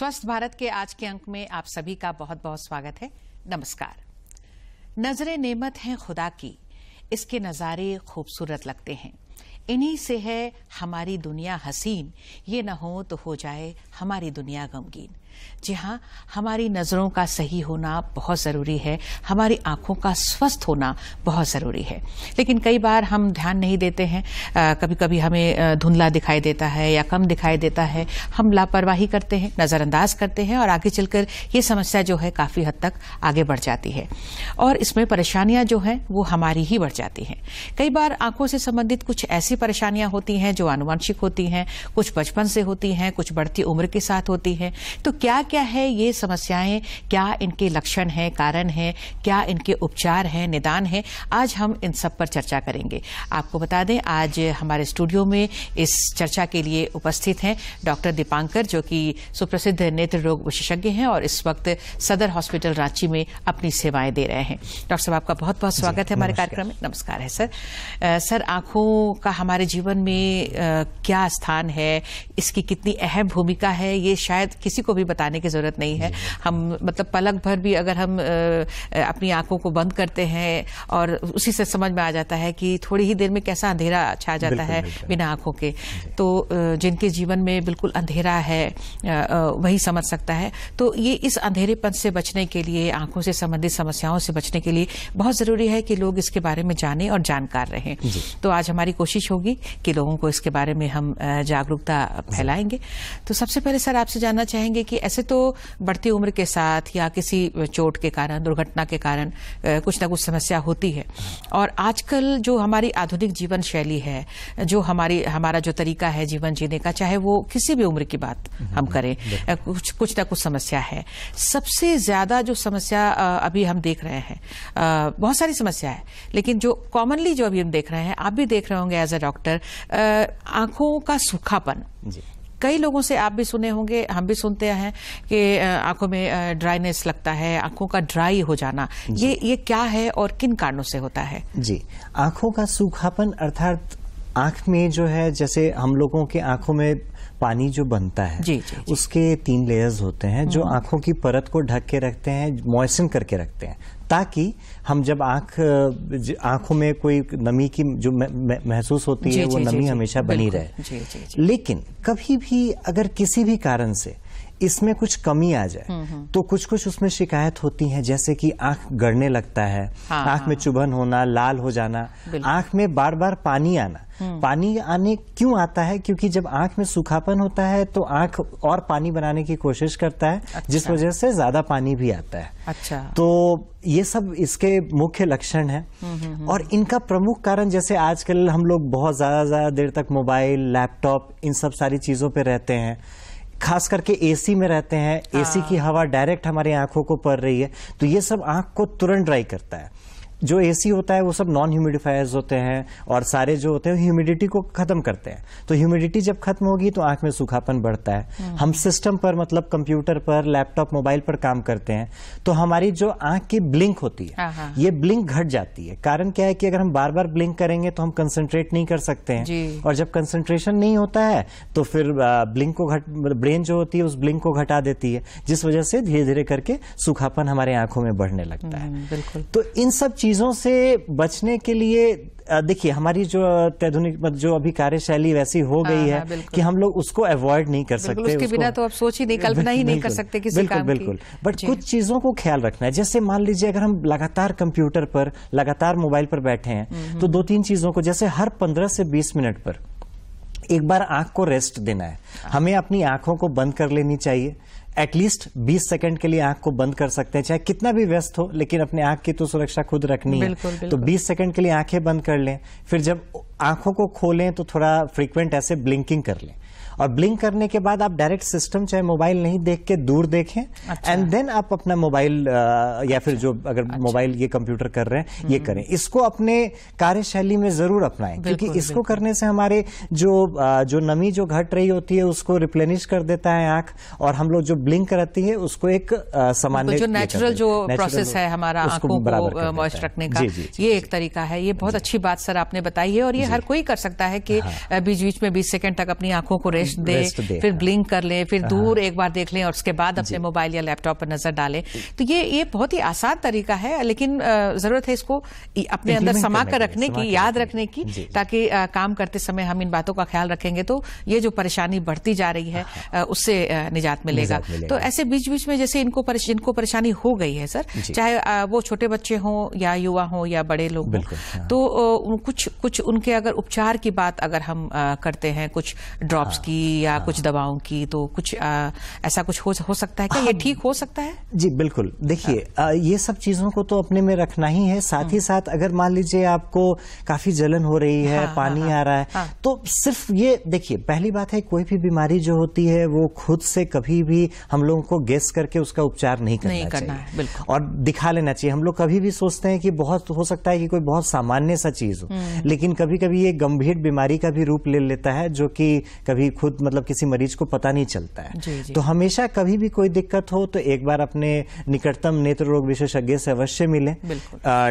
स्वस्थ भारत के आज के अंक में आप सभी का बहुत बहुत स्वागत है नमस्कार नजरें नेमत हैं खुदा की इसके नज़ारे खूबसूरत लगते हैं इन्हीं से है हमारी दुनिया हसीन ये न हो तो हो जाए हमारी दुनिया गमगीन जी हाँ हमारी नज़रों का सही होना बहुत ज़रूरी है हमारी आँखों का स्वस्थ होना बहुत ज़रूरी है लेकिन कई बार हम ध्यान नहीं देते हैं आ, कभी कभी हमें धुंधला दिखाई देता है या कम दिखाई देता है हम लापरवाही करते हैं नज़रअंदाज करते हैं और आगे चलकर ये समस्या जो है काफ़ी हद तक आगे बढ़ जाती है और इसमें परेशानियाँ जो हैं वो हमारी ही बढ़ जाती हैं कई बार आँखों से संबंधित कुछ ऐसी परेशानियाँ होती हैं जो आनुवंशिक होती हैं कुछ बचपन से होती हैं कुछ बढ़ती उम्र के साथ होती हैं तो क्या क्या है ये समस्याएं क्या इनके लक्षण हैं कारण हैं क्या इनके उपचार हैं निदान है आज हम इन सब पर चर्चा करेंगे आपको बता दें आज हमारे स्टूडियो में इस चर्चा के लिए उपस्थित हैं डॉक्टर दीपांकर जो कि सुप्रसिद्ध नेत्र रोग विशेषज्ञ हैं और इस वक्त सदर हॉस्पिटल रांची में अपनी सेवाएं दे रहे हैं डॉक्टर साहब आपका बहुत बहुत स्वागत है हमारे कार्यक्रम में नमस्कार है सर सर आंखों का हमारे जीवन में क्या स्थान है इसकी कितनी अहम भूमिका है ये शायद किसी को भी बताने की ज़रूरत नहीं है हम मतलब पलक भर भी अगर हम अपनी आंखों को बंद करते हैं और उसी से समझ में आ जाता है कि थोड़ी ही देर में कैसा अंधेरा छा जाता है बिना आंखों के तो जिनके जीवन में बिल्कुल अंधेरा है वही समझ सकता है तो ये इस अंधेरेपन से बचने के लिए आंखों से संबंधित समस्याओं से बचने के लिए बहुत ज़रूरी है कि लोग इसके बारे में जाने और जानकार रहें तो आज हमारी कोशिश होगी कि लोगों को इसके बारे में हम जागरूकता फैलाएंगे तो सबसे पहले सर आपसे जानना चाहेंगे कि ऐसे तो बढ़ती उम्र के साथ या किसी चोट के कारण दुर्घटना के कारण कुछ ना कुछ समस्या होती है और आजकल जो हमारी आधुनिक जीवन शैली है जो हमारी हमारा जो तरीका है जीवन जीने का चाहे वो किसी भी उम्र की बात हम हम्म, करें कुछ कुछ ना कुछ समस्या है सबसे ज्यादा जो समस्या अभी हम देख रहे हैं बहुत सारी समस्या है लेकिन जो कॉमनली जो अभी हम देख रहे हैं आप भी देख रहे होंगे एज ए डॉक्टर आंखों का सूखापन कई लोगों से आप भी सुने होंगे हम भी सुनते हैं कि आंखों में ड्राइनेस लगता है आंखों का ड्राई हो जाना ये ये क्या है और किन कारणों से होता है जी आंखों का सूखापन अर्थात आंख में जो है जैसे हम लोगों के आंखों में पानी जो बनता है जी, जी, जी. उसके तीन लेयर्स होते हैं जो हम्म। आंखों की परत को ढक के रखते हैं मॉइसन करके रखते हैं ताकि हम जब आंख आंखों में कोई नमी की जो महसूस होती है वो नमी हमेशा बनी रहे लेकिन कभी भी अगर किसी भी कारण से इसमें कुछ कमी आ जाए हम्म, हम्म। तो कुछ कुछ उसमें शिकायत होती है जैसे कि आंख गड़ने लगता है हाँ, आंख हाँ। में चुभन होना लाल हो जाना आंख में बार बार पानी आना हम्म। पानी आने क्यों आता है क्योंकि जब आंख में सूखापन होता है तो आंख और पानी बनाने की कोशिश करता है अच्छा। जिस वजह से ज्यादा पानी भी आता है अच्छा तो ये सब इसके मुख्य लक्षण है और इनका प्रमुख कारण जैसे आजकल हम लोग बहुत ज्यादा ज्यादा देर तक मोबाइल लैपटॉप इन सब सारी चीजों पर रहते हैं खास करके एसी में रहते हैं एसी की हाँ। हवा डायरेक्ट हमारी आंखों को पड़ रही है तो ये सब आंख को तुरंत ड्राई करता है जो एसी होता है वो सब नॉन ह्यूमिडिफायर्स होते हैं और सारे जो होते हैं ह्यूमिडिटी को खत्म करते हैं तो ह्यूमिडिटी जब खत्म होगी तो आंख में सूखापन बढ़ता है हम्म। हम सिस्टम पर मतलब कंप्यूटर पर लैपटॉप मोबाइल पर काम करते हैं तो हमारी जो आंख की ब्लिंक होती है हाँ, हाँ। ये ब्लिंक घट जाती है कारण क्या है कि अगर हम बार बार ब्लिंक करेंगे तो हम कंसेंट्रेट नहीं कर सकते हैं और जब कंसेंट्रेशन नहीं होता है तो फिर ब्लिंक को घट ब्रेन जो होती है उस ब्लिंक को घटा देती है जिस वजह से धीरे धीरे करके सूखापन हमारे आंखों में बढ़ने लगता है हम्म, तो इन सब चीज चीज़ों से बचने के लिए देखिए हमारी जो अत्याधुनिक मतलब जो अभी कार्यशैली वैसी हो हाँ, गई हाँ, है कि हम लोग उसको अवॉइड नहीं कर सकते उसके बिना तो आप सोच ही नहीं कल्पना ही नहीं कर सकते किसी बिल्कुल काम बिल्कुल बट कुछ चीजों को ख्याल रखना है जैसे मान लीजिए अगर हम लगातार कंप्यूटर पर लगातार मोबाइल पर बैठे हैं हम्म, तो हम्म। दो तीन चीजों को जैसे हर पंद्रह से बीस मिनट पर एक बार आंख को रेस्ट देना है हाँ। हमें अपनी आंखों को बंद कर लेनी चाहिए एटलीस्ट 20 सेकंड के लिए आंख को बंद कर सकते हैं चाहे कितना भी व्यस्त हो लेकिन अपने आंख की तो सुरक्षा खुद रखनी बिल्कुल, है बिल्कुल। तो 20 सेकंड के लिए आंखें बंद कर लें फिर जब आंखों को खोलें तो थोड़ा फ्रीक्वेंट ऐसे ब्लिंकिंग कर लें और ब्लिंक करने के बाद आप डायरेक्ट सिस्टम चाहे मोबाइल नहीं देख के दूर देखें एंड अच्छा। देन आप अपना मोबाइल या फिर जो अच्छा। अगर अच्छा। मोबाइल ये कंप्यूटर कर रहे हैं ये हम्म। करें इसको अपने कार्यशैली में जरूर अपनाएं क्योंकि इसको करने से हमारे जो जो नमी जो घट रही होती है उसको रिप्लेनिश कर देता है आंख और हम लोग जो ब्लिंक करती है उसको एक सामान्य जो नेचुरल जो प्रोसेस है हमारा आंखों को मॉइस्ट रखने का ये एक तरीका है ये बहुत अच्छी बात सर आपने बताई है और ये हर कोई कर सकता है कि हाँ। बीच बीच में बीस सेकेंड तक अपनी आंखों को रेस्ट रेस्ट दे फिर ब्लिंक कर लें फिर हाँ। दूर एक बार देख लें और उसके बाद अपने मोबाइल या लैपटॉप पर नजर डालें तो ये ये बहुत ही आसान तरीका है लेकिन जरूरत है इसको अपने अंदर समा कर रखने की याद रखने की ताकि काम करते समय हम इन बातों का ख्याल रखेंगे तो ये जो परेशानी बढ़ती जा रही है हाँ, उससे निजात मिलेगा तो ऐसे बीच बीच में जैसे इनको इनको परेशानी हो गई है सर चाहे वो छोटे बच्चे हों या युवा हों या बड़े लोग हाँ। तो कुछ कुछ उनके अगर उपचार की बात अगर हम करते हैं कुछ ड्रॉप्स की की या कुछ दवाओं की तो कुछ आ, ऐसा कुछ हो, हो सकता है क्या ये हाँ। ठीक हो सकता है जी बिल्कुल देखिए हाँ। ये सब चीजों को तो अपने में रखना ही है साथ ही हाँ। साथ अगर मान लीजिए आपको काफी जलन हो रही है पानी आ रहा है तो सिर्फ ये देखिए पहली बात है कोई भी बीमारी जो होती है वो खुद से कभी भी हम लोगों को गेस करके उसका उपचार नहीं करना, नहीं करना चाहिए और दिखा लेना चाहिए हम लोग कभी भी सोचते हैं कि बहुत हो सकता है कि कोई बहुत सामान्य सा चीज हो हम्म। लेकिन कभी कभी ये गंभीर बीमारी का भी रूप ले लेता है जो कि कभी खुद मतलब किसी मरीज को पता नहीं चलता है जी, जी. तो हमेशा कभी भी कोई दिक्कत हो तो एक बार अपने निकटतम नेत्र रोग विशेषज्ञ से अवश्य मिले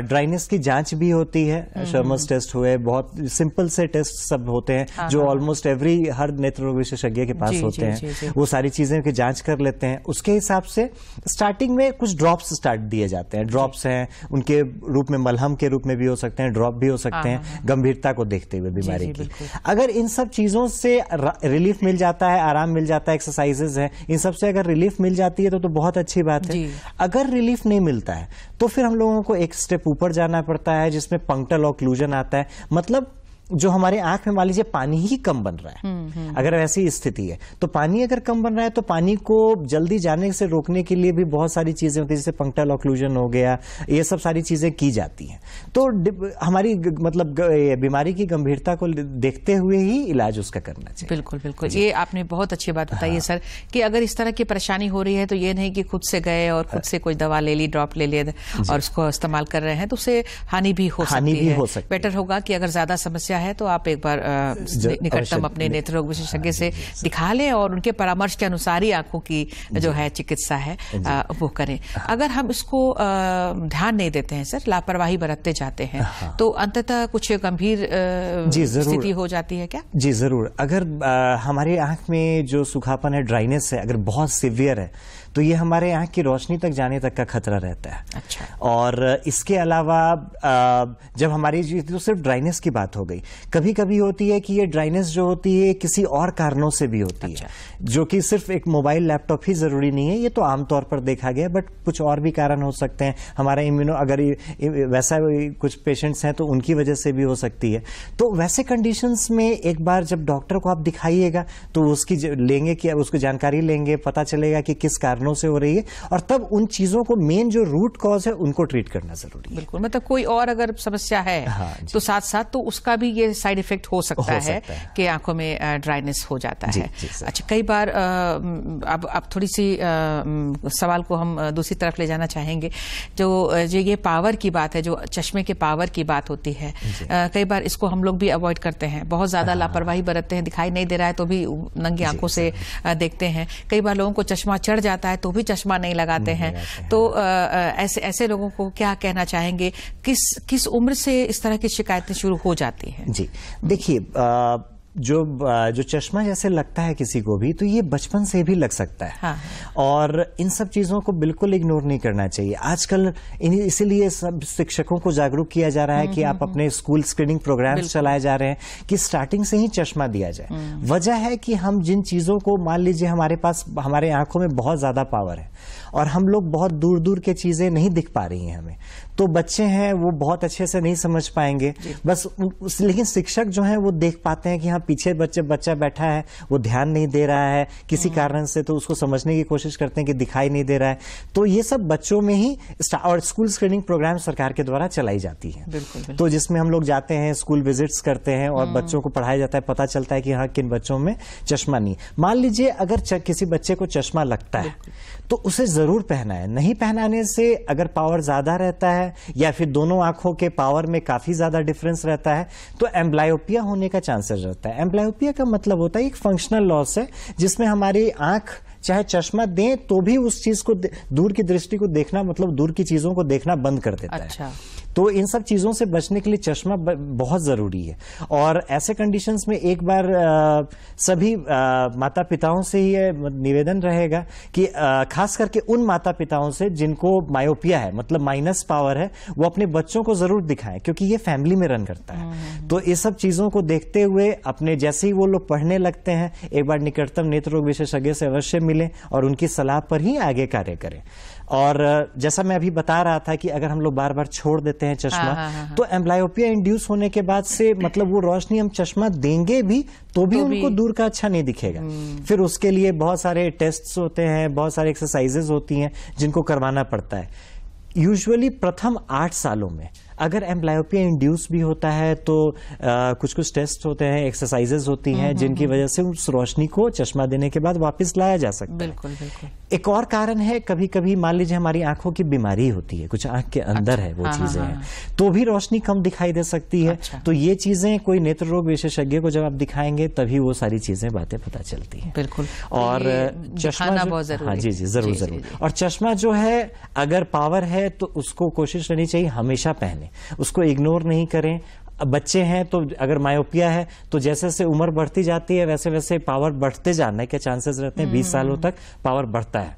ड्राइनेस की जांच भी होती है शर्मस हम्म, टेस्ट हम्म। हुए बहुत सिंपल से टेस्ट सब होते हैं हाँ, जो ऑलमोस्ट हाँ। एवरी हर नेत्र रोग विशेषज्ञ के पास होते हैं वो सारी चीजें की जांच कर लेते हैं उसके हिसाब से स्टार्टिंग में कुछ ड्रॉप्स स्टार्ट दिए जाते हैं ड्रॉप्स हैं उनके रूप में मलहम के रूप में भी हो सकते हैं ड्रॉप भी हो सकते हाँ, हैं गंभीरता को देखते हुए बीमारी की अगर इन सब चीजों से रिलीफ मिल जाता है आराम मिल जाता है एक्सरसाइजेज है इन सबसे अगर रिलीफ मिल जाती है तो, तो बहुत अच्छी बात है अगर रिलीफ नहीं मिलता है तो फिर हम लोगों को एक स्टेप ऊपर जाना पड़ता है जिसमें पंक्टल ऑक्लूजन आता है मतलब जो हमारे आंख में मान लीजिए पानी ही कम बन रहा है हम्म, हम्म। अगर ऐसी स्थिति है तो पानी अगर कम बन रहा है तो पानी को जल्दी जाने से रोकने के लिए भी बहुत सारी चीजें होती है जैसे पंक्टल ऑक्लूजन हो गया ये सब सारी चीजें की जाती हैं तो हमारी मतलब बीमारी की गंभीरता को देखते हुए ही इलाज उसका करना चाहिए बिल्कुल बिल्कुल ये आपने बहुत अच्छी बात बताई है हाँ। सर कि अगर इस तरह की परेशानी हो रही है तो ये नहीं कि खुद से गए और खुद से कोई दवा ले ली ड्रॉप ले लिए और उसको इस्तेमाल कर रहे हैं तो उससे हानि भी हो सकती है बेटर होगा कि अगर ज्यादा समस्या है तो आप एक बार निकटतम अपने नेत्र रोग विशेषज्ञ से दिखा लें और उनके परामर्श के अनुसार ही आंखों की जो है चिकित्सा है वो करें हाँ। अगर हम इसको ध्यान नहीं देते हैं सर लापरवाही बरतते जाते हैं हाँ। तो अंततः कुछ गंभीर स्थिति हो जाती है क्या जी जरूर अगर हमारी आंख में जो सुखापन है ड्राइनेस है अगर बहुत सिवियर है तो ये हमारे यहाँ की रोशनी तक जाने तक का खतरा रहता है अच्छा और इसके अलावा जब हमारी तो सिर्फ ड्राइनेस की बात हो गई कभी कभी होती है कि ये ड्राइनेस जो होती है किसी और कारणों से भी होती अच्छा। है जो कि सिर्फ एक मोबाइल लैपटॉप ही जरूरी नहीं है ये तो आमतौर पर देखा गया बट कुछ और भी कारण हो सकते हैं हमारा इम्यूनो अगर वैसा कुछ पेशेंट्स हैं तो उनकी वजह से भी हो सकती है तो वैसे कंडीशन में एक बार जब डॉक्टर को आप दिखाइएगा तो उसकी लेंगे कि उसको जानकारी लेंगे पता चलेगा कि किस कारण कारणों से हो रही है और तब उन चीज़ों को मेन जो रूट कॉज है उनको ट्रीट करना जरूरी है बिल्कुल मतलब कोई और अगर समस्या है हाँ, तो साथ साथ तो उसका भी ये साइड इफेक्ट हो सकता हो है, है। कि आंखों में ड्राइनेस हो जाता जी, है जी, अच्छा कई बार अब अब थोड़ी सी आ, सवाल को हम दूसरी तरफ ले जाना चाहेंगे जो जो ये पावर की बात है जो चश्मे के पावर की बात होती है कई बार इसको हम लोग भी अवॉइड करते हैं बहुत ज़्यादा हाँ। लापरवाही बरतते हैं दिखाई नहीं दे रहा है तो भी नंगी आंखों से देखते हैं कई बार लोगों को चश्मा चढ़ जाता है होता है तो भी चश्मा नहीं लगाते हैं तो ऐसे ऐसे लोगों को क्या कहना चाहेंगे किस किस उम्र से इस तरह की शिकायतें शुरू हो जाती हैं जी देखिए जो जो चश्मा जैसे लगता है किसी को भी तो ये बचपन से भी लग सकता है हाँ। और इन सब चीज़ों को बिल्कुल इग्नोर नहीं करना चाहिए आजकल इसीलिए सब शिक्षकों को जागरूक किया जा रहा है हम्म, कि हम्म, आप हम्म। अपने स्कूल स्क्रीनिंग प्रोग्राम्स चलाए जा रहे हैं कि स्टार्टिंग से ही चश्मा दिया जाए वजह है कि हम जिन चीज़ों को मान लीजिए हमारे पास हमारे आंखों में बहुत ज़्यादा पावर है और हम लोग बहुत दूर दूर के चीज़ें नहीं दिख पा रही हैं हमें तो बच्चे हैं वो बहुत अच्छे से नहीं समझ पाएंगे बस उस, लेकिन शिक्षक जो है वो देख पाते हैं कि हाँ पीछे बच्चे बच्चा बैठा है वो ध्यान नहीं दे रहा है किसी हम्म। कारण से तो उसको समझने की कोशिश करते हैं कि दिखाई नहीं दे रहा है तो ये सब बच्चों में ही और स्कूल स्क्रीनिंग प्रोग्राम सरकार के द्वारा चलाई जाती है बिल्कुल, तो जिसमें हम लोग जाते हैं स्कूल विजिट्स करते हैं और हम्म। बच्चों को पढ़ाया जाता है पता चलता है कि हाँ किन बच्चों में चश्मा नहीं मान लीजिए अगर किसी बच्चे को चश्मा लगता है तो उसे जरूर पहना है नहीं पहनाने से अगर पावर ज्यादा रहता है है या फिर दोनों आंखों के पावर में काफी ज्यादा डिफरेंस रहता है तो एम्ब्लायोपिया होने का चांसेस रहता है एम्ब्लायोपिया का मतलब होता है एक फंक्शनल लॉस है जिसमें हमारी आंख चाहे चश्मा दें तो भी उस चीज को दूर की दृष्टि को देखना मतलब दूर की चीजों को देखना बंद कर देता अच्छा। है तो इन सब चीज़ों से बचने के लिए चश्मा बहुत ज़रूरी है और ऐसे कंडीशंस में एक बार आ, सभी आ, माता पिताओं से ही निवेदन रहेगा कि आ, खास करके उन माता पिताओं से जिनको मायोपिया है मतलब माइनस पावर है वो अपने बच्चों को ज़रूर दिखाएं क्योंकि ये फैमिली में रन करता है हम्म। तो ये सब चीज़ों को देखते हुए अपने जैसे ही वो लोग पढ़ने लगते हैं एक बार निकटतम नेत्र रोग विशेषज्ञ से अवश्य मिलें और उनकी सलाह पर ही आगे कार्य करें और जैसा मैं अभी बता रहा था कि अगर हम लोग बार बार छोड़ देते हैं चश्मा हाँ, हाँ, हाँ, हाँ। तो एम्ब्लायोपिया इंड्यूस होने के बाद से मतलब वो रोशनी हम चश्मा देंगे भी तो भी तो उनको भी। दूर का अच्छा नहीं दिखेगा हम्म। फिर उसके लिए बहुत सारे टेस्ट होते हैं बहुत सारे एक्सरसाइजेज होती हैं जिनको करवाना पड़ता है यूजली प्रथम आठ सालों में अगर एम्प्लायोपिया इंड्यूस भी होता है तो आ, कुछ कुछ टेस्ट होते हैं एक्सरसाइजेज होती हैं हम्म, जिनकी हम्म, वजह हम्म। से उस रोशनी को चश्मा देने के बाद वापस लाया जा सकता बिल्कुल, है बिल्कुल एक और कारण है कभी कभी मान लीजिए हमारी आंखों की बीमारी होती है कुछ आंख के अंदर अच्छा, है वो हाँ, हाँ, चीजें हाँ, हैं तो भी रोशनी कम दिखाई दे सकती है अच्छा, तो ये चीजें कोई नेत्र रोग विशेषज्ञ को जब आप दिखाएंगे तभी वो सारी चीजें बातें पता चलती हैं बिल्कुल और चश्मा हाँ जी जी जरूर जरूर और चश्मा जो है अगर पावर है तो उसको कोशिश करनी चाहिए हमेशा पहने उसको इग्नोर नहीं करें बच्चे हैं तो अगर मायोपिया है तो जैसे जैसे उम्र बढ़ती जाती है वैसे वैसे पावर बढ़ते जाने के चांसेस रहते हैं बीस सालों हम्म। तक पावर बढ़ता है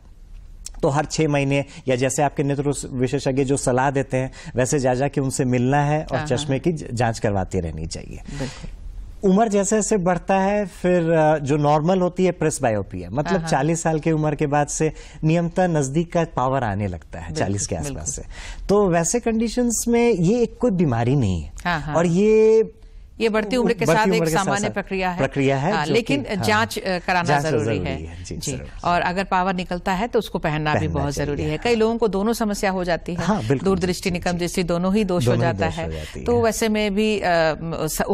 तो हर छह महीने या जैसे आपके नेत्र विशेषज्ञ जो सलाह देते हैं वैसे जा जाके के उनसे मिलना है और हाँ, हाँ। चश्मे की जांच करवाती रहनी चाहिए उम्र जैसे जैसे बढ़ता है फिर जो नॉर्मल होती है प्रेस बायोपिया मतलब 40 हाँ, हाँ। साल की उम्र के बाद से नियमता नज़दीक का पावर आने लगता है 40 के आसपास से तो वैसे कंडीशंस में ये एक कोई बीमारी नहीं है हाँ, और ये ये बढ़ती उम्र के साथ एक सामान्य प्रक्रिया है प्रक्रिया है आ, हाँ, लेकिन हाँ, जांच कराना तो जरूरी, जरूरी है, है जी, जी और अगर पावर निकलता है तो उसको पहनना भी बहुत जरूरी है हाँ। कई लोगों को दोनों समस्या हो जाती है हाँ, दूरदृष्टि निकम जैसे दोनों ही दोष हो जाता है तो वैसे में भी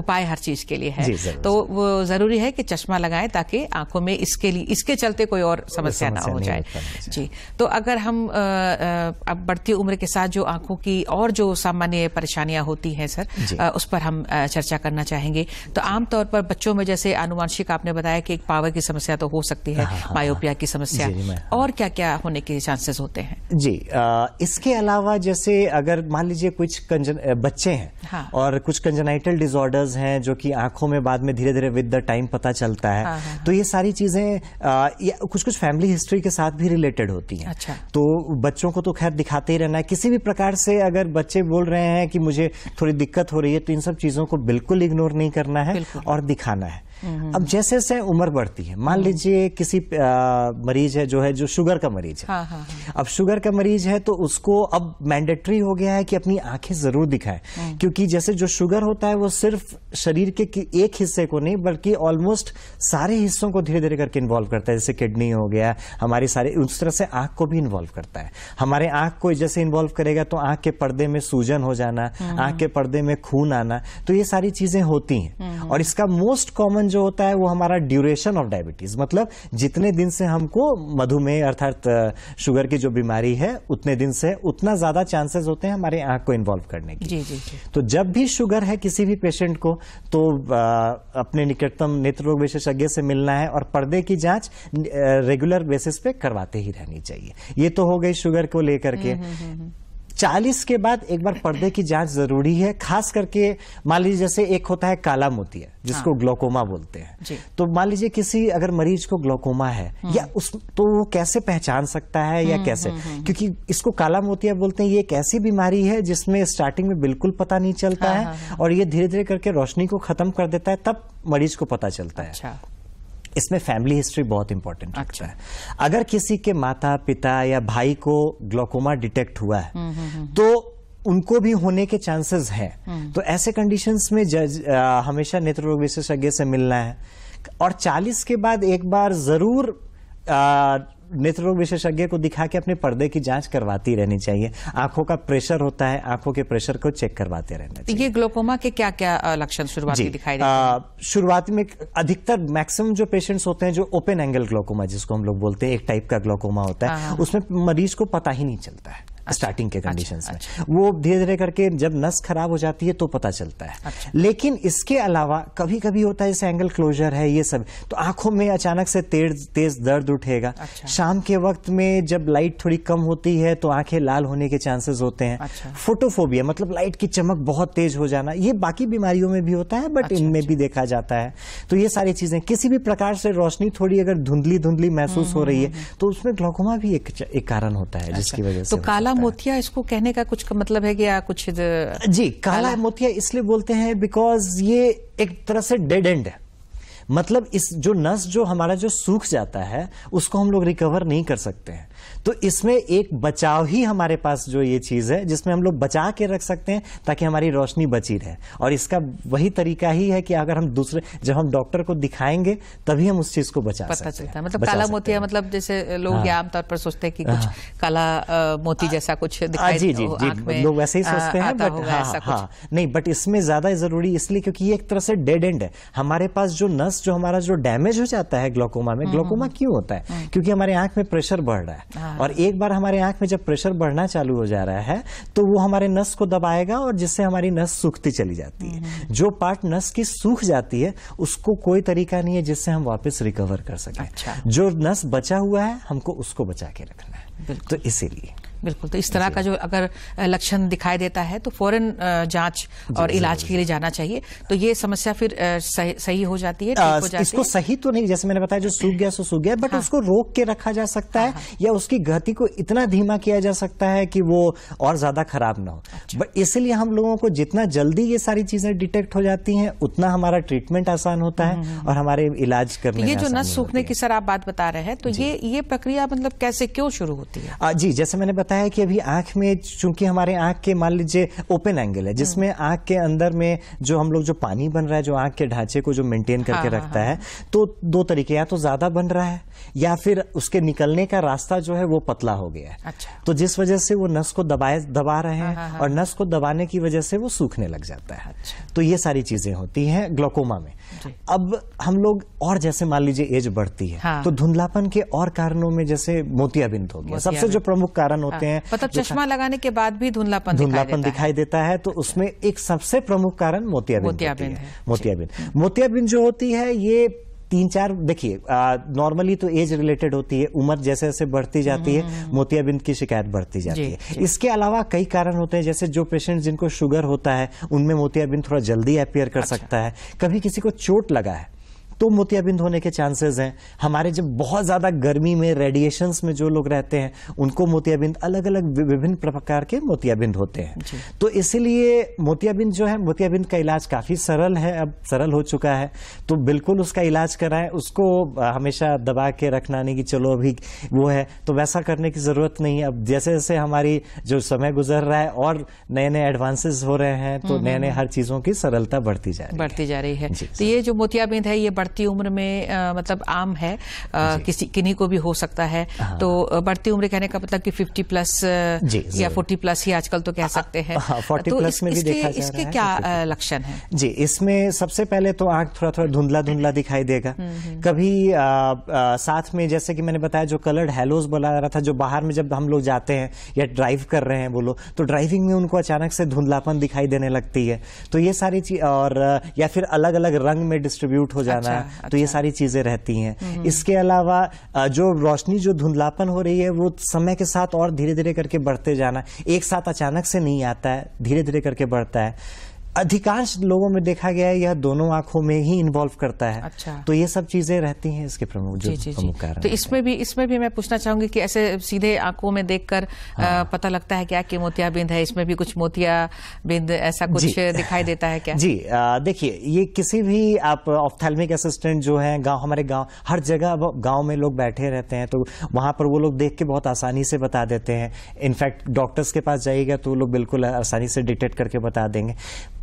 उपाय हर चीज के लिए है तो वो जरूरी है कि चश्मा लगाए ताकि आंखों में इसके लिए इसके चलते कोई और समस्या ना हो जाए जी तो अगर हम अब बढ़ती उम्र के साथ जो आंखों की और जो सामान्य परेशानियां होती हैं सर उस पर हम चर्चा करना चाहेंगे तो आमतौर पर बच्चों में जैसे आनुवंशिक आपने बताया कि एक पावर की समस्या तो हो सकती है हाँ, हाँ, मायोपिया हाँ। की समस्या और क्या क्या होने के चांसेस होते हैं जी इसके अलावा जैसे अगर मान लीजिए कुछ बच्चे हैं और कुछ कंजनाइटल डिसऑर्डर्स हैं जो कि आंखों में बाद में धीरे धीरे विद द टाइम पता चलता है तो ये सारी चीजें कुछ कुछ फैमिली हिस्ट्री के साथ भी रिलेटेड होती हैं अच्छा। तो बच्चों को तो खैर दिखाते ही रहना है किसी भी प्रकार से अगर बच्चे बोल रहे हैं कि मुझे थोड़ी दिक्कत हो रही है तो इन सब चीजों को बिल्कुल बिल्कुल इग्नोर नहीं करना है और दिखाना है अब जैसे जैसे उम्र बढ़ती है मान हम्म। लीजिए किसी मरीज है जो है जो शुगर का मरीज है हाँ, हाँ, हाँ. अब शुगर का मरीज है तो उसको अब मैंडेटरी हो गया है कि अपनी आंखें जरूर दिखाएं हम्म। क्योंकि जैसे जो शुगर होता है वो सिर्फ शरीर के एक हिस्से को नहीं बल्कि ऑलमोस्ट सारे हिस्सों को धीरे धीरे करके इन्वॉल्व करता है जैसे किडनी हो गया हमारी सारे उस तरह से आंख को भी इन्वॉल्व करता है हमारे आंख को जैसे इन्वॉल्व करेगा तो आंख के पर्दे में सूजन हो जाना हम्म। आंख के पर्दे में खून आना तो ये सारी चीजें होती हैं और इसका मोस्ट कॉमन कंसर्न जो होता है वो हमारा ड्यूरेशन ऑफ डायबिटीज मतलब जितने दिन से हमको मधुमेह अर्थात शुगर की जो बीमारी है उतने दिन से उतना ज्यादा चांसेस होते हैं हमारे आंख को इन्वॉल्व करने की जी, जी, जी. तो जब भी शुगर है किसी भी पेशेंट को तो आ, अपने निकटतम नेत्र रोग विशेषज्ञ से मिलना है और पर्दे की जांच रेगुलर बेसिस पे करवाते ही रहनी चाहिए ये तो हो गई शुगर को लेकर के हम्म, हम्म, हम्म, चालीस के बाद एक बार पर्दे की जांच जरूरी है खास करके मान लीजिए जैसे एक होता है काला मोती है जिसको हाँ। ग्लोकोमा बोलते हैं तो मान लीजिए किसी अगर मरीज को ग्लोकोमा है हम्म। या उस तो वो कैसे पहचान सकता है या हम्म, कैसे हम्म, क्योंकि इसको काला मोतिया बोलते हैं ये एक ऐसी बीमारी है जिसमें स्टार्टिंग में बिल्कुल पता नहीं चलता हाँ, है हाँ, हाँ। और ये धीरे धीरे करके रोशनी को खत्म कर देता है तब मरीज को पता चलता है अच्छा। इसमें फैमिली हिस्ट्री बहुत इंपॉर्टेंट अच्छा है अगर किसी के माता पिता या भाई को ग्लोकोमा डिटेक्ट हुआ है हम्म, हम्म, हम्म। तो उनको भी होने के चांसेस हैं तो ऐसे कंडीशंस में जज हमेशा नेत्र रोग विशेषज्ञ से मिलना है और 40 के बाद एक बार जरूर नेत्र रोग विशेषज्ञ को दिखा के अपने पर्दे की जांच करवाती रहनी चाहिए आंखों का प्रेशर होता है आंखों के प्रेशर को चेक करवाते रहना तो चाहिए ये ग्लोकोमा के क्या क्या लक्षण शुरुआती दिखाई देते शुरुआती में अधिकतर मैक्सिमम जो पेशेंट्स होते हैं जो ओपन एंगल ग्लोकोमा जिसको हम लोग बोलते हैं एक टाइप का ग्लोकोमा होता है हाँ, हाँ। उसमें मरीज को पता ही नहीं चलता है स्टार्टिंग अच्छा, के कंडीशन अच्छा, में अच्छा। वो धीरे धीरे करके जब नस खराब हो जाती है तो पता चलता है लेकिन इसके अलावा कभी कभी होता है जैसे एंगल क्लोजर है ये सब तो आंखों में अचानक से तेज तेज दर्द उठेगा शाम के वक्त में जब लाइट थोड़ी कम होती है तो आंखें लाल होने के चांसेस होते हैं फोटोफोबिया मतलब लाइट की चमक बहुत तेज हो जाना ये बाकी बीमारियों में भी होता है बट इनमें भी देखा जाता है तो ये सारी चीजें किसी भी प्रकार से रोशनी थोड़ी अगर धुंधली धुंधली महसूस हो रही है हम्म, हम्म, हम्म। तो उसमें ग्लोकोमा भी एक कारण होता है जिसकी वजह से तो काला मोतिया इसको कहने का कुछ मतलब है क्या कुछ द... जी काला मोतिया इसलिए बोलते हैं बिकॉज ये एक तरह से डेड एंड है मतलब इस जो नस जो हमारा जो सूख जाता है उसको हम लोग रिकवर नहीं कर सकते हैं तो इसमें एक बचाव ही हमारे पास जो ये चीज़ है जिसमें हम लोग बचा के रख सकते हैं ताकि हमारी रोशनी बची रहे और इसका वही तरीका ही है कि अगर हम दूसरे जब हम डॉक्टर को दिखाएंगे तभी हम उस चीज़ को बचा पता चलता है मतलब काला है मतलब जैसे लोग हाँ। आमतौर पर सोचते हैं कि कुछ हाँ। काला मोती जैसा कुछ दिखाई जी जी जी लोग वैसे ही सोचते हैं बट हाँ, हाँ नहीं बट इसमें ज़्यादा ज़रूरी इसलिए क्योंकि ये एक तरह से डेड एंड है हमारे पास जो नस जो हमारा जो डैमेज हो जाता है ग्लोकोमा में ग्लोकोमा हम्म, हम्म। क्यों होता है हम्म। क्योंकि हमारे आंख में प्रेशर बढ़ रहा है हाँ। और एक बार हमारे आंख में जब प्रेशर बढ़ना चालू हो जा रहा है तो वो हमारे नस को दबाएगा और जिससे हमारी नस सूखती चली जाती है हम्म। जो पार्ट नस की सूख जाती है उसको कोई तरीका नहीं है जिससे हम वापस रिकवर कर सकें अच्छा। जो नस बचा हुआ है हमको उसको बचा के रखना है तो इसीलिए बिल्कुल तो इस तरह का जो अगर लक्षण दिखाई देता है तो फौरन जांच और इलाज के लिए जाना चाहिए तो ये समस्या फिर सही, सही हो जाती है आ, हो जाती इसको है। सही तो नहीं जैसे मैंने बताया जो सूख गया सो सूख गया बट हाँ। उसको रोक के रखा जा सकता हाँ। है हाँ। या उसकी गति को इतना धीमा किया जा सकता है कि वो और ज्यादा खराब ना हो अच्छा। बट इसलिए हम लोगों को जितना जल्दी ये सारी चीजें डिटेक्ट हो जाती है उतना हमारा ट्रीटमेंट आसान होता है हम्म, हम्म, हम्म। और हमारे इलाज तो करने ये जो नस सूखने की सर आप बात बता रहे हैं तो ये ये प्रक्रिया मतलब कैसे क्यों शुरू होती है जी जैसे मैंने पता है कि अभी आंख में चूंकि हमारे आंख के मान लीजिए ओपन एंगल है जिसमें हम्म। आंख के अंदर में जो हम लोग जो पानी बन रहा है जो आंख के ढांचे को जो मेंटेन करके हाँ, हाँ, रखता हाँ, है तो दो तरीके या तो ज्यादा बन रहा है या फिर उसके निकलने का रास्ता जो है वो पतला हो गया है अच्छा। तो जिस वजह से वो नस को दबाए दबा रहे हैं हाँ, हाँ, और नस को दबाने की वजह से वो सूखने लग जाता है अच्छा। तो ये सारी चीजें होती है ग्लोकोमा में अब हम लोग और जैसे मान लीजिए एज बढ़ती है तो धुंधलापन के और कारणों में जैसे मोतियाबिंद हो गया सबसे जो प्रमुख कारण होता है सकते हाँ। हैं मतलब चश्मा लगाने के बाद भी धुंधलापन धुंधलापन दिखाई देता है तो उसमें एक सबसे प्रमुख कारण मोतियाबिंद मोतियाबिंद मोतियाबिंद जो होती है ये तीन चार देखिए नॉर्मली तो एज रिलेटेड होती है उम्र जैसे जैसे बढ़ती जाती है हम्म। मोतियाबिंद की शिकायत बढ़ती जाती जी, है जी. इसके अलावा कई कारण होते हैं जैसे जो पेशेंट जिनको शुगर होता है उनमें मोतियाबिंद थोड़ा जल्दी अपेयर कर अच्छा. सकता है कभी किसी को चोट लगा है तो मोतियाबिंद होने के चांसेस हैं हमारे जब बहुत ज़्यादा गर्मी में रेडिएशन में जो लोग रहते हैं उनको मोतियाबिंद अलग अलग विभिन्न प्रकार के मोतियाबिंद होते हैं तो इसीलिए मोतियाबिंद जो है मोतियाबिंद का इलाज काफ़ी सरल है अब सरल हो चुका है तो बिल्कुल उसका इलाज कराएं उसको हमेशा दबा के रखना नहीं कि चलो अभी वो है तो वैसा करने की ज़रूरत नहीं है अब जैसे जैसे हमारी जो समय गुजर रहा है और नए नए एडवांसेस हो रहे हैं तो हम्म, हम्म, नए नए हम्म। हर चीज़ों की सरलता बढ़ती जा रही बढ़ती जा रही है तो ये जो मोतियाबिंद है ये बढ़ती उम्र में आ, मतलब आम है आ, किसी किन्हीं को भी हो सकता है हाँ। तो बढ़ती उम्र कहने का मतलब कि 50 प्लस या 40 प्लस ही आजकल तो कह सकते हैं फोर्टी हाँ, तो प्लस इस, में भी देखा जा इसके क्या लक्षण है जी इसमें सबसे पहले तो आंख थोड़ा थोड़ा धुंधला धुंधला दिखाई देगा हम्म, हम्म। कभी साथ में जैसे कि मैंने बताया जो कलर्ड हेलोज बोला जा रहा था जो बाहर में जब हम लोग जाते हैं या ड्राइव कर रहे हैं बोलो तो ड्राइविंग में उनको अचानक से धुंधलापन दिखाई देने लगती है तो ये सारी चीज और या फिर अलग अलग रंग में डिस्ट्रीब्यूट हो जाना है अच्छा। तो ये अच्छा। सारी चीजें रहती हैं हम्म। इसके अलावा जो रोशनी जो धुंधलापन हो रही है वो समय के साथ और धीरे धीरे करके बढ़ते जाना एक साथ अचानक से नहीं आता है धीरे धीरे करके बढ़ता है अधिकांश लोगों में देखा गया है यह दोनों आंखों में ही इन्वॉल्व करता है अच्छा तो ये सब चीजें रहती हैं इसके प्रमुख जो जी, जी, प्रमुख कारण तो इसमें भी इसमें भी मैं पूछना चाहूंगी कि ऐसे सीधे आंखों में देखकर हाँ। पता लगता है क्या कि बिंद है इसमें भी कुछ मोतिया बिंद ऐसा कुछ दिखाई देता है क्या जी देखिये ये किसी भी आप ऑफ्थेलमिक असिस्टेंट जो है गाँव हमारे गाँव हर जगह गाँव में लोग बैठे रहते हैं तो वहां पर वो लोग देख के बहुत आसानी से बता देते हैं इनफैक्ट डॉक्टर्स के पास जाइएगा तो वो लोग बिल्कुल आसानी से डिटेक्ट करके बता देंगे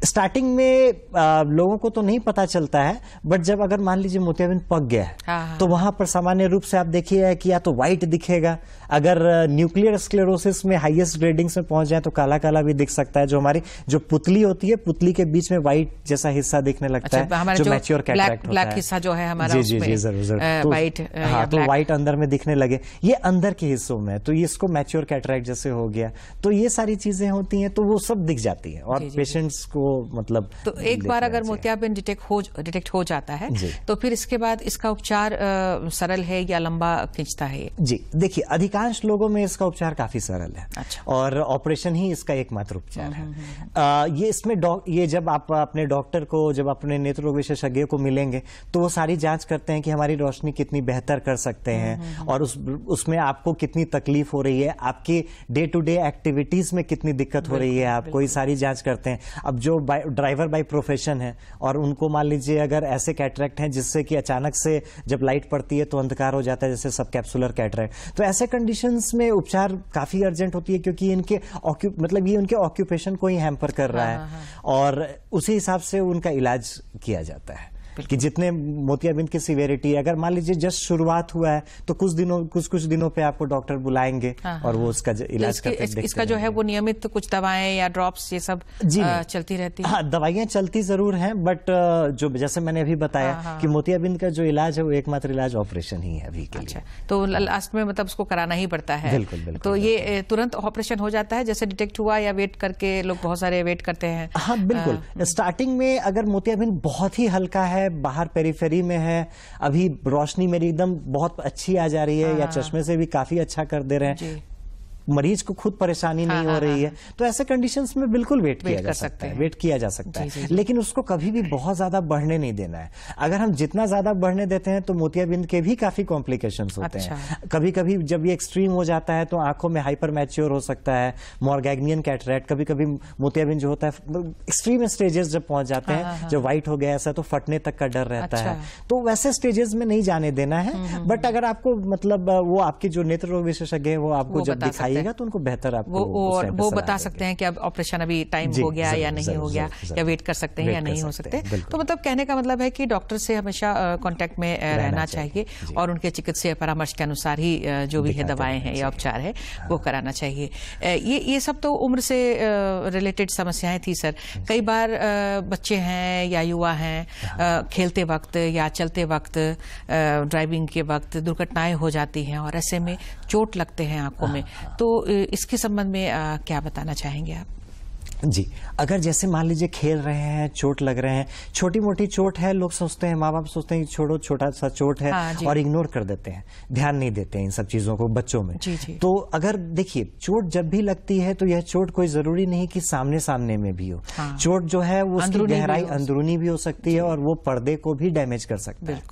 स्टार्टिंग में आ, लोगों को तो नहीं पता चलता है बट जब अगर मान लीजिए मोतियाबिंद पक गया है हाँ, हाँ। तो वहां पर सामान्य रूप से आप देखिए कि या तो व्हाइट दिखेगा अगर न्यूक्लियर स्क्लेरोसिस में हाईएस्ट ग्रेडिंग्स में पहुंच जाए तो काला काला भी दिख सकता है जो हमारी जो पुतली होती है पुतली के बीच में व्हाइट जैसा हिस्सा दिखने लगता अच्छा, है जो, मैच्योर कैटरेक्ट हिस्सा जो है व्हाइट तो व्हाइट तो अंदर में दिखने लगे ये अंदर के हिस्सों में तो इसको मैच्योर कैटरेक्ट जैसे हो गया तो ये सारी चीजें होती है तो वो सब दिख जाती है और पेशेंट्स को मतलब तो एक बार अगर मोतियाबिन डिटेक्ट हो डिटेक्ट हो जाता है तो फिर इसके बाद इसका उपचार आ, सरल है या लंबा खींचता है जी देखिए अधिकांश लोगों में इसका उपचार काफी सरल है अच्छा। और ऑपरेशन ही इसका एकमात्र उपचार है आ, हम्म, हम्म, हम्म। ये इसमें ये जब आप अपने डॉक्टर को जब अपने नेत्र रोग विशेषज्ञ को मिलेंगे तो वो सारी जाँच करते हैं कि हमारी रोशनी कितनी बेहतर कर सकते हैं और उसमें आपको कितनी तकलीफ हो रही है आपकी डे टू डे एक्टिविटीज में कितनी दिक्कत हो रही है आपको ये सारी जांच करते हैं अब जो ड्राइवर बाय प्रोफेशन है और उनको मान लीजिए अगर ऐसे कैटरेक्ट हैं जिससे कि अचानक से जब लाइट पड़ती है तो अंधकार हो जाता है जैसे सब कैप्सुलर कैटरेक्ट तो ऐसे कंडीशन में उपचार काफ़ी अर्जेंट होती है क्योंकि इनके मतलब ये उनके ऑक्यूपेशन को ही हैम्पर कर रहा हाँ, है हाँ, हाँ। और उसी हिसाब से उनका इलाज किया जाता है कि जितने मोतियाबिंद की सीवियरिटी अगर मान लीजिए जस्ट शुरुआत हुआ है तो कुछ दिनों कुछ कुछ दिनों पे आपको डॉक्टर बुलाएंगे हाँ, और हाँ। वो उसका तो इलाज करते करते इसका जो है वो नियमित तो कुछ दवाएं या ड्रॉप्स ये सब जी चलती रहती है दवाइयां हाँ, दवाइयाँ चलती जरूर हैं बट जो जैसे मैंने अभी बताया कि मोतियाबिंद का जो इलाज है वो एकमात्र इलाज ऑपरेशन ही है अभी के अच्छा, तो लास्ट में मतलब उसको कराना ही पड़ता है बिल्कुल बिल्कुल तो ये तुरंत ऑपरेशन हो जाता है जैसे डिटेक्ट हुआ या वेट करके लोग बहुत सारे वेट करते हैं हाँ बिल्कुल स्टार्टिंग हम्म। में अगर मोतियाबिंद बहुत ही हल्का है है बाहर पेरीफेरी में है अभी रोशनी मेरी एकदम बहुत अच्छी आ जा रही है या हाँ। चश्मे से भी काफी अच्छा कर दे रहे हैं मरीज को खुद परेशानी हाँ, नहीं हाँ, हो रही हाँ। है तो ऐसे कंडीशंस में बिल्कुल वेट किया जा सकता है वेट किया जा सकता है लेकिन उसको कभी भी बहुत ज्यादा बढ़ने नहीं देना है अगर हम जितना ज्यादा बढ़ने देते हैं तो मोतियाबिंद के भी काफी कॉम्प्लिकेशन होते हैं अच्छा। कभी कभी जब ये एक्सट्रीम हो जाता है तो आंखों में हाइपर मैच्योर हो सकता है मॉर्गैग्नियन कैटरेट कभी कभी मोतियाबिंद जो होता है एक्सट्रीम मतलब स्टेजेस जब पहुंच जाते हाँ, हैं हाँ, जब व्हाइट हो गया ऐसा तो फटने तक का डर रहता है अच्छा। तो वैसे स्टेजेस में नहीं जाने देना है बट हम्म, हम्म, हम्म। अगर आपको मतलब वो आपके जो नेत्र विशेषज्ञ है वो आपको जब दिखाई आएगा तो उनको बेहतर आपको वो और वो बता सकते हैं कि अब ऑपरेशन अभी टाइम हो गया या नहीं हो गया या वेट कर सकते हैं या नहीं हो सकते तो मतलब कहने का मतलब है कि डॉक्टर से हमेशा कॉन्टेक्ट में रहना चाहिए और उनके चिकित्सीय परामर्श के अनुसार ही जो भी है दवाएं हैं या उपचार है हाँ। वो कराना चाहिए ये ये सब तो उम्र से रिलेटेड समस्याएं थी सर कई बार बच्चे हैं या युवा हैं हाँ। खेलते वक्त या चलते वक्त ड्राइविंग के वक्त दुर्घटनाएं हो जाती हैं और ऐसे में चोट लगते हैं आंखों में हाँ, तो तो इसके संबंध में क्या बताना चाहेंगे आप जी अगर जैसे मान लीजिए खेल रहे हैं चोट लग रहे हैं छोटी मोटी चोट है लोग सोचते हैं माँ बाप सोचते हैं छोड़ो छोटा सा चोट है हाँ, और इग्नोर कर देते हैं ध्यान नहीं देते हैं इन सब चीजों को बच्चों में जी, जी. तो अगर देखिए चोट जब भी लगती है तो यह चोट कोई जरूरी नहीं कि सामने सामने में भी हो हाँ, चोट जो है वो उसकी गहराई अंदरूनी भी हो सकती है और वो पर्दे को भी डैमेज कर सकते हैं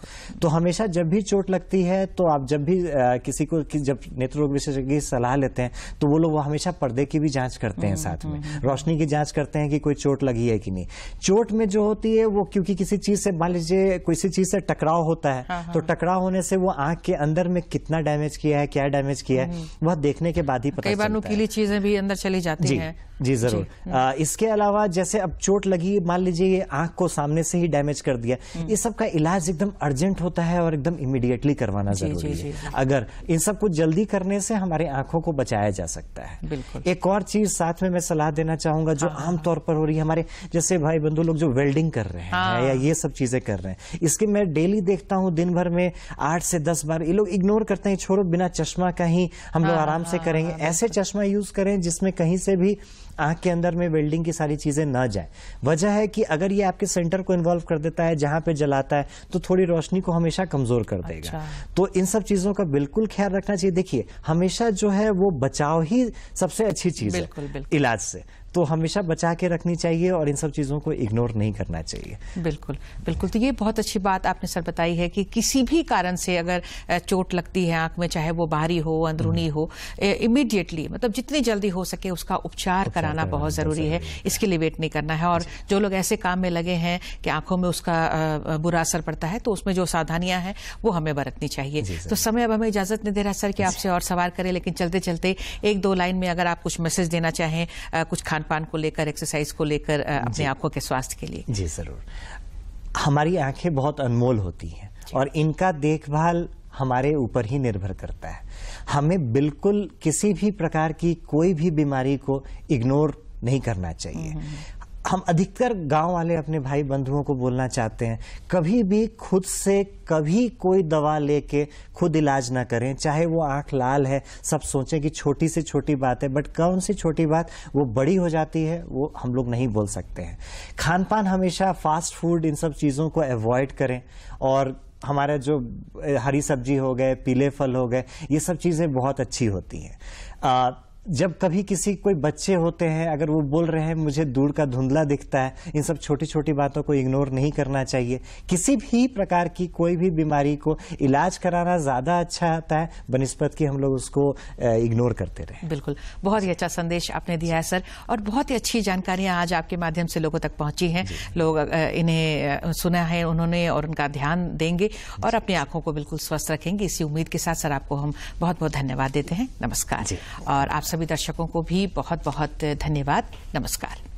तो हमेशा जब भी चोट लगती है तो आप जब भी किसी को जब नेत्र रोग विशेषज्ञ सलाह लेते हैं तो वो लोग हमेशा पर्दे की भी जांच करते हैं हम्म, साथ में हम्म, हम्म। रोशनी की जांच करते हैं कि कोई चोट लगी है कि नहीं चोट में जो होती है वो क्योंकि किसी चीज से मान लीजिए किसी चीज से टकराव होता है हाँ, हाँ। तो टकराव होने से वो आंख के अंदर में कितना डैमेज किया है क्या डैमेज किया है हम्म। वह देखने के बाद ही पता कई बार नुकीली चीजें भी अंदर चली जाती हैं जी जरूर जी, हम्म। आ, इसके अलावा जैसे अब चोट लगी मान लीजिए ये आंख को सामने से ही डैमेज कर दिया हम्म। ये सब का इलाज एकदम अर्जेंट होता है और एकदम इमीडिएटली करवाना जी, जरूरी जी, है अगर इन सब कुछ जल्दी करने से हमारे आंखों को बचाया जा सकता है एक और चीज साथ में मैं सलाह देना चाहूंगा जो हाँ। आमतौर पर हो रही है हमारे जैसे भाई बंधु लोग जो वेल्डिंग कर रहे हैं हाँ। या ये सब चीजें कर रहे हैं इसके मैं डेली देखता हूँ दिन भर में आठ से दस बार ये लोग इग्नोर करते हैं छोड़ो बिना चश्मा का ही हम लोग हाँ, आराम से करेंगे ऐसे चश्मा यूज करें जिसमें कहीं से भी आंख के अंदर में वेल्डिंग की सारी चीज़ें ना जाए वजह है कि अगर ये आपके सेंटर को इन्वॉल्व कर देता है जहाँ पे जलाता है तो थोड़ी रोशनी को हमेशा कमज़ोर कर देगा अच्छा। तो इन सब चीज़ों का बिल्कुल ख्याल रखना चाहिए देखिए हमेशा जो है वो बचाव ही सबसे अच्छी चीज़ है इलाज से तो हमेशा बचा के रखनी चाहिए और इन सब चीज़ों को इग्नोर नहीं करना चाहिए बिल्कुल बिल्कुल तो ये बहुत अच्छी बात आपने सर बताई है कि किसी भी कारण से अगर चोट लगती है आंख में चाहे वो बाहरी हो अंदरूनी हम्म। हो इमीडिएटली मतलब जितनी जल्दी हो सके उसका उपचार कराना बहुत ज़रूरी है इसके लिए वेट नहीं करना है और जो लोग ऐसे काम में लगे हैं कि आंखों में उसका बुरा असर पड़ता है तो उसमें जो सावधानियां हैं वो हमें बरतनी चाहिए तो समय अब हमें इजाज़त नहीं दे रहा सर कि आपसे और सवाल करें लेकिन चलते चलते एक दो लाइन में अगर आप कुछ मैसेज देना चाहें कुछ खाना खान पान को लेकर एक्सरसाइज को लेकर अपने आप के स्वास्थ्य के लिए जी जरूर हमारी आंखें बहुत अनमोल होती हैं और इनका देखभाल हमारे ऊपर ही निर्भर करता है हमें बिल्कुल किसी भी प्रकार की कोई भी बीमारी को इग्नोर नहीं करना चाहिए हम्म, हम्म, हम्म। हम अधिकतर गांव वाले अपने भाई बंधुओं को बोलना चाहते हैं कभी भी खुद से कभी कोई दवा लेके खुद इलाज ना करें चाहे वो आंख लाल है सब सोचें कि छोटी से छोटी बात है बट कौन सी छोटी बात वो बड़ी हो जाती है वो हम लोग नहीं बोल सकते हैं खान पान हमेशा फास्ट फूड इन सब चीज़ों को अवॉइड करें और हमारे जो हरी सब्जी हो गए पीले फल हो गए ये सब चीज़ें बहुत अच्छी होती हैं जब कभी किसी कोई बच्चे होते हैं अगर वो बोल रहे हैं मुझे दूर का धुंधला दिखता है इन सब छोटी छोटी बातों को इग्नोर नहीं करना चाहिए किसी भी प्रकार की कोई भी बीमारी को इलाज कराना ज़्यादा अच्छा आता है बनस्पत की हम लोग उसको इग्नोर करते रहे बिल्कुल बहुत ही अच्छा संदेश आपने दिया है सर और बहुत ही अच्छी जानकारियां आज आपके माध्यम से लोगों तक पहुंची हैं लोग इन्हें सुना है उन्होंने और उनका ध्यान देंगे और अपनी आंखों को बिल्कुल स्वस्थ रखेंगे इसी उम्मीद के साथ सर आपको हम बहुत बहुत धन्यवाद देते हैं नमस्कार और आप सभी दर्शकों को भी बहुत बहुत धन्यवाद नमस्कार